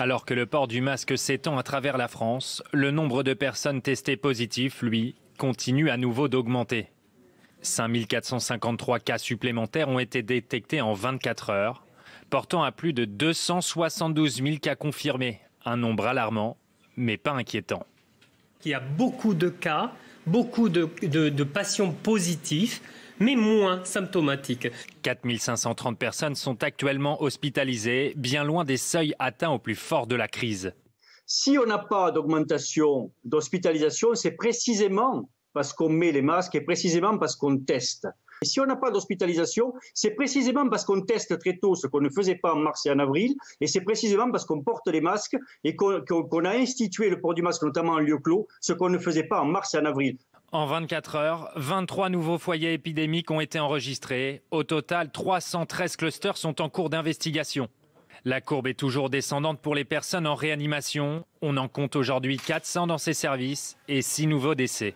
Alors que le port du masque s'étend à travers la France, le nombre de personnes testées positives, lui, continue à nouveau d'augmenter. 453 cas supplémentaires ont été détectés en 24 heures, portant à plus de 272 000 cas confirmés, un nombre alarmant, mais pas inquiétant. Il y a beaucoup de cas beaucoup de, patients positifs mais moins symptomatiques. 4530 personnes sont actuellement hospitalisées, bien loin des seuils atteints au plus fort de la crise. Si on n'a pas d'augmentation d'hospitalisation, c'est précisément parce qu'on met les masques et précisément parce qu'on teste si on n'a pas d'hospitalisation, c'est précisément parce qu'on teste très tôt ce qu'on ne faisait pas en mars et en avril, et c'est précisément parce qu'on porte les masques et qu'on a institué le port du masque, notamment en lieu clos, ce qu'on ne faisait pas en mars et en avril. En 24 heures, 23 nouveaux foyers épidémiques ont été enregistrés. Au total, 313 clusters sont en cours d'investigation. La courbe est toujours descendante pour les personnes en réanimation. On en compte aujourd'hui 400 dans ces services et 6 nouveaux décès.